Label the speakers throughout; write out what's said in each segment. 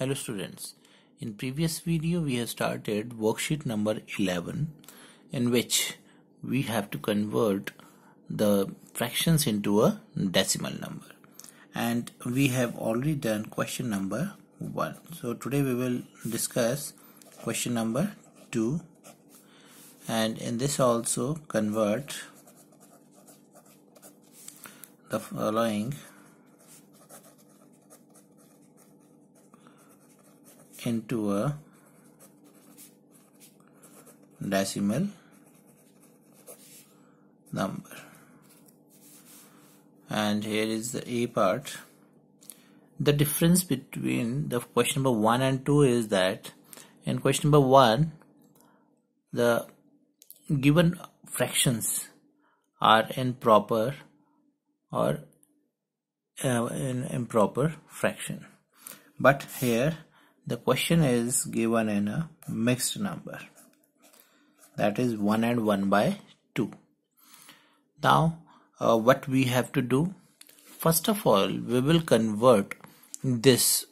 Speaker 1: Hello students, in previous video we have started worksheet number 11 in which we have to convert the fractions into a decimal number and we have already done question number 1. So today we will discuss question number 2 and in this also convert the following into a decimal number and here is the a part the difference between the question number 1 and 2 is that in question number 1 the given fractions are improper or uh, in improper fraction but here the question is given in a mixed number that is 1 and 1 by 2. Now uh, what we have to do first of all we will convert this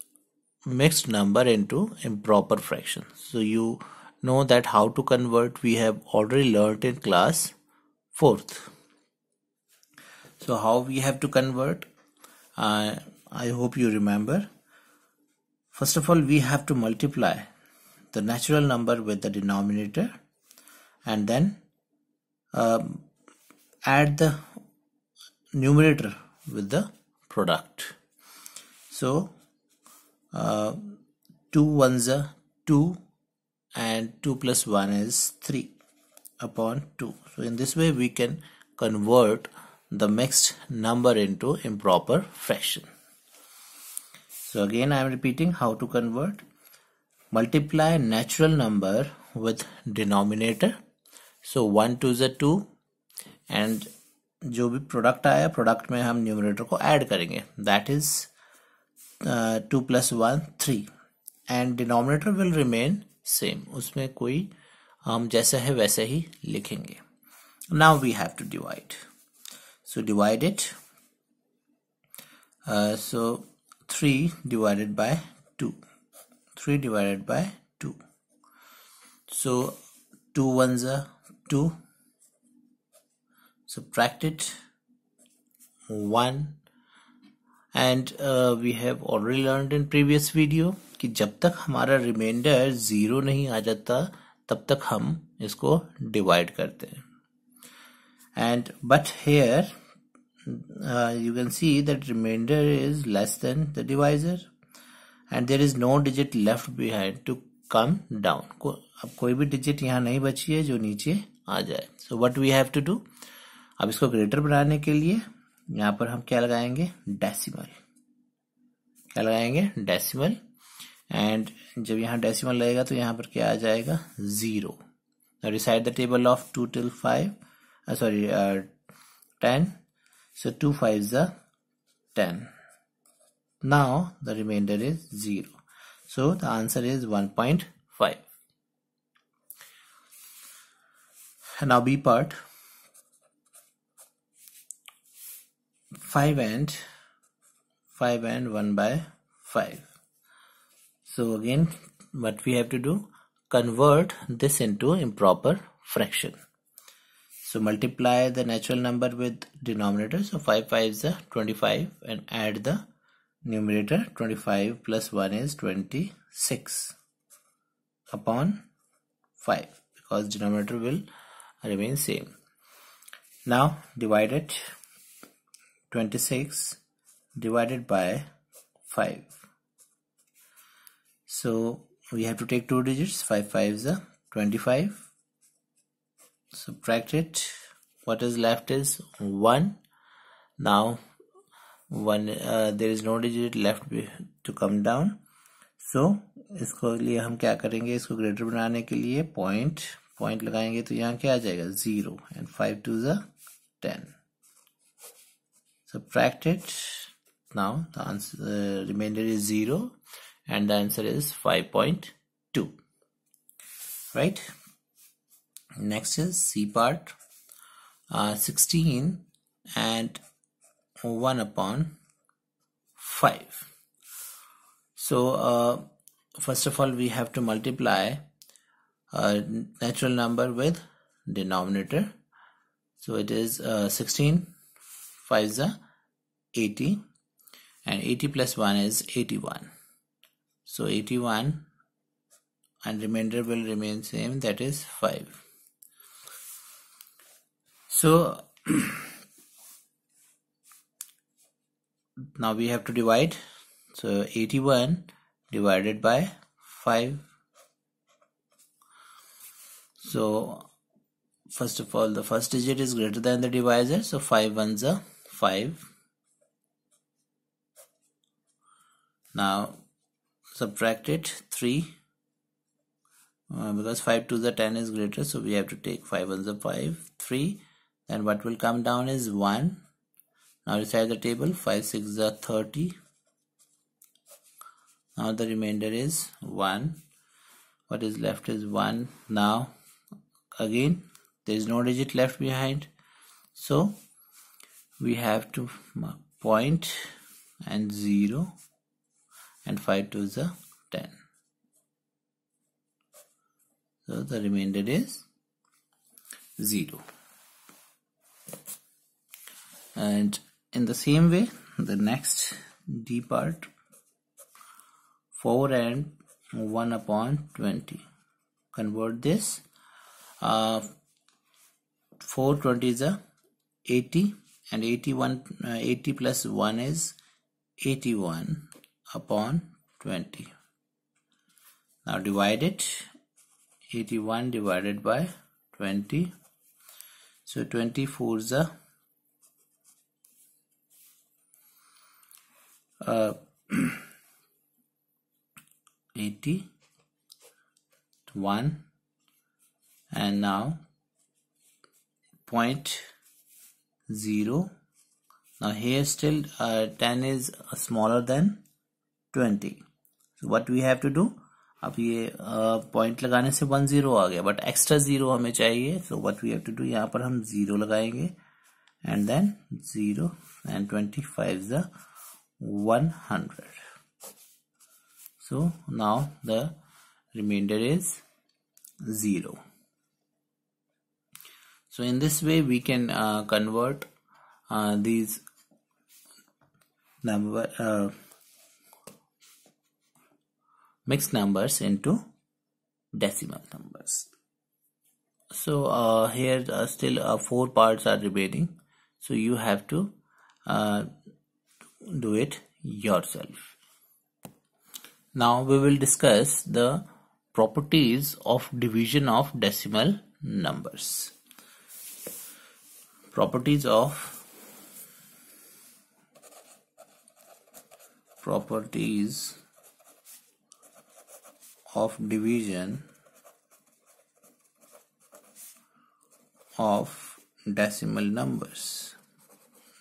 Speaker 1: mixed number into improper fraction. So you know that how to convert we have already learnt in class 4th. So how we have to convert uh, I hope you remember First of all, we have to multiply the natural number with the denominator and then um, add the numerator with the product. So uh, 2 ones are 2 and 2 plus 1 is 3 upon 2. So in this way we can convert the mixed number into improper fraction. So again I am repeating how to convert. Multiply natural number with denominator. So 1 two ज़ two and जो भी product आया product में हम numerator को add करेंगे that is two plus one three and denominator will remain same उसमें कोई हम जैसे है वैसे ही लिखेंगे now we have to divide so divide it so 3 divided by 2 3 divided by 2 so 2 ones are 2 subtract it 1 and we have already learn in previous video कि जब तक हमारा रिमाइंडर ज़ीरो नहीं आ जाता तब तक हम इसको डिवाइड करते हैं and but here uh, you can see that remainder is less than the divisor and there is no digit left behind to come down को, अब कोई भी digit यहाँ नहीं बची है जो नीचे आ जाए so what we have to do अब इसको ग्रेटर बनाने के लिए यहाँ पर हम क्या लगाएंगे डेसिमल क्या लगाएंगे डेसिमल एंड जब यहाँ डेसिमल लगेगा तो यहाँ पर क्या आ जाएगा zero decide the table of two till five sorry ten So 2 5s are 10. Now the remainder is 0. So the answer is 1.5. Now B part. 5 and 5 and 1 by 5. So again what we have to do convert this into improper fraction. So multiply the natural number with denominator. So 5 5 is 25 and add the numerator 25 plus 1 is 26 upon 5 because denominator will remain same. Now divide it 26 divided by 5. So we have to take two digits 5 5 is 25 subtract it what is left is 1 now 1 uh, there is no digit left to come down so इसको लिए हम क्या करेंगे इसको greater बनाने के लिए point point लगाएंगे तो यहाँ क्या आ जाएगा zero and five two subtract it now the answer, the uh, remainder is 0 and the answer is 5.2 right next is c part uh, 16 and 1 upon 5 so uh, first of all we have to multiply a uh, natural number with denominator so it is uh, 16 5 is 80 and 80 plus 1 is 81 so 81 and remainder will remain same that is 5 so now we have to divide so 81 divided by 5 so first of all the first digit is greater than the divisor so 5 ones are 5 now subtract it 3 uh, because 5 to the 10 is greater so we have to take 5 ones are 5 3 then what will come down is 1 now recite the table 5 6 30 now the remainder is 1 what is left is 1 now again there is no digit left behind so we have to point and 0 and 5 to the 10 so the remainder is 0 and in the same way the next d part 4 and 1 upon 20 convert this uh, 420 is a 80 and 81 uh, 80 plus 1 is 81 upon 20 now divide it 81 divided by 20 so 24 is a Uh, eighty one and now point zero now here still uh, 10 is smaller than 20 so what we have to do अब ये point uh, लगाने से one zero आ गया but extra zero हमें चाहिए so what we have to do यहाँ पर हम जीरो लगाएंगे and then zero and twenty five the 100 so now the remainder is 0 so in this way we can uh, convert uh, these number uh, mixed numbers into decimal numbers so uh, here uh, still uh, four parts are remaining so you have to uh, do it yourself. Now we will discuss the properties of division of decimal numbers. Properties of properties of division of decimal numbers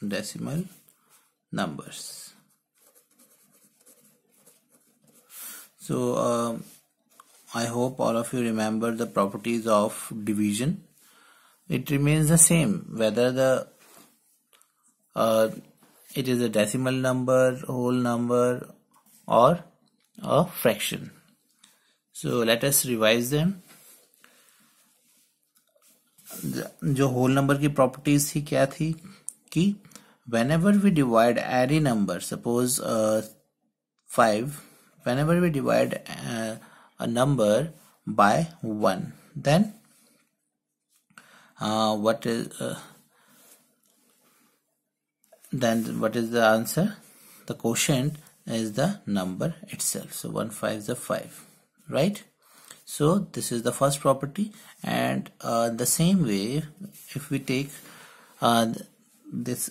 Speaker 1: decimal numbers so uh, I hope all of you remember the properties of division it remains the same whether the uh, it is a decimal number whole number or a fraction so let us revise them जो whole number की properties थी क्या थी कि whenever we divide any number suppose uh, 5 whenever we divide uh, a number by 1 then uh, what is uh, then what is the answer the quotient is the number itself so 1 5 is a 5 right so this is the first property and uh, the same way if we take uh, this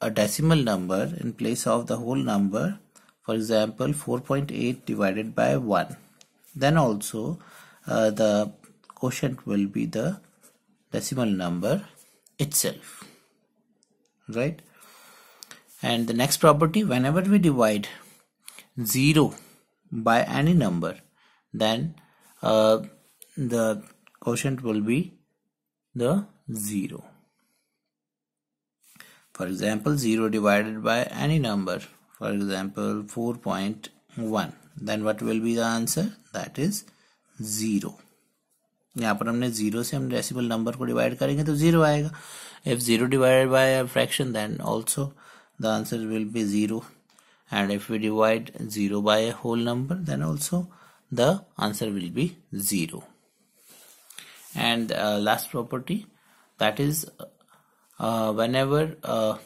Speaker 1: a decimal number in place of the whole number for example 4.8 divided by 1 then also uh, the quotient will be the decimal number itself right and the next property whenever we divide 0 by any number then uh, the quotient will be the 0 for example, 0 divided by any number, for example 4.1, then what will be the answer? That is 0. यहाँ पर हमने zero से हम decimal number को divide करेंगे तो zero आएगा zero divided by a fraction, then also the answer will be zero. and if we divide 0 by a whole number then also the answer will be 0 and uh, last property that is uh, whenever a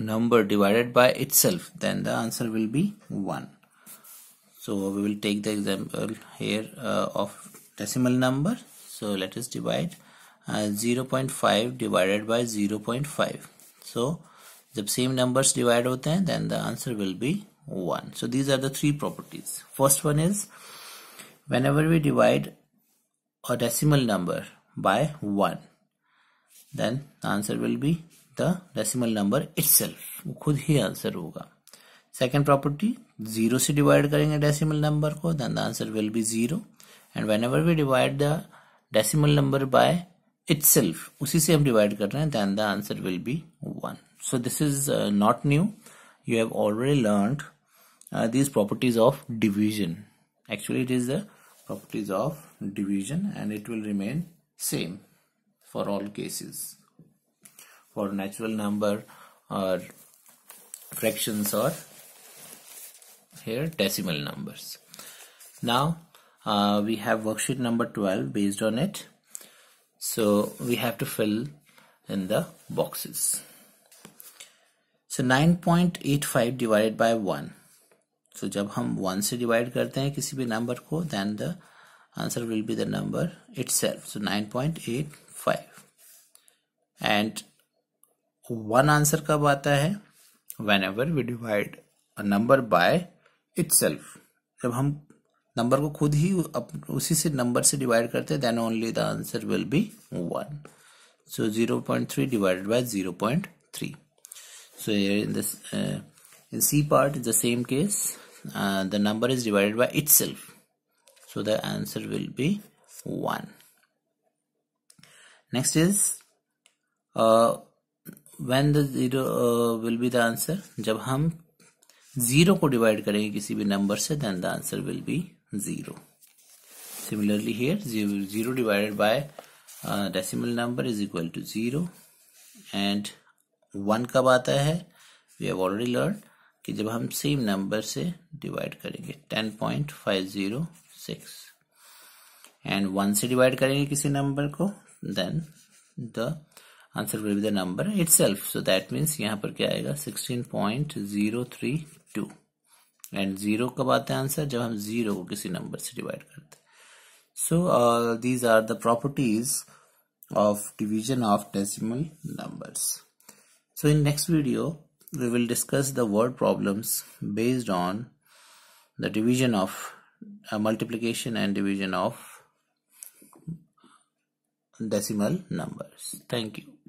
Speaker 1: number divided by itself then the answer will be 1 so we will take the example here uh, of decimal number so let us divide uh, 0.5 divided by 0.5 so the same numbers divide with then, then the answer will be one. So these are the three properties. First one is, whenever we divide a decimal number by 1 then the answer will be the decimal number itself khud hi answer hoga second property zero se divide karenge decimal number ko then the answer will be zero and whenever we divide the decimal number by itself usi se hum divide kar rahe hain then the answer will be one so this is uh, not new you have already learned uh, these properties of division actually it is the properties of division and it will remain same for all cases for natural number or fractions or here decimal numbers now uh, we have worksheet number 12 based on it so we have to fill in the boxes so 9.85 divided by 1 so जब हम 1 से divide करते हैं किसी भी number को then the answer will be the number itself. So five and one answer कब आता है whenever we divide number by its जब हम नंबर को खुद ही उसी से नंबर से डिवाइड करते हैं then only the answer will be one so zero point three divided by zero point three so in this in C part the same case the number is divided by its so the answer will be one next is uh, when the zero uh, will be the answer जब हम zero को divide करेंगे किसी भी नंबर से then the answer will be zero similarly zero zero by uh, decimal number is equal to zero and one कब आता है we have already learned कि जब हम सेम नंबर से डिवाइड करेंगे ten point five zero six and one से divide करेंगे किसी नंबर को then the answer will be the number itself. So that means means यहाँ पर क्या Sixteen point zero three two. And zero zero three two and zero कब आता है आंसर जब हम जीरो को किसी नंबर से डिवाइड करते uh, of division of decimal numbers. So in next video, we will discuss the word problems based on the division of uh, multiplication and division of decimal numbers. Thank you.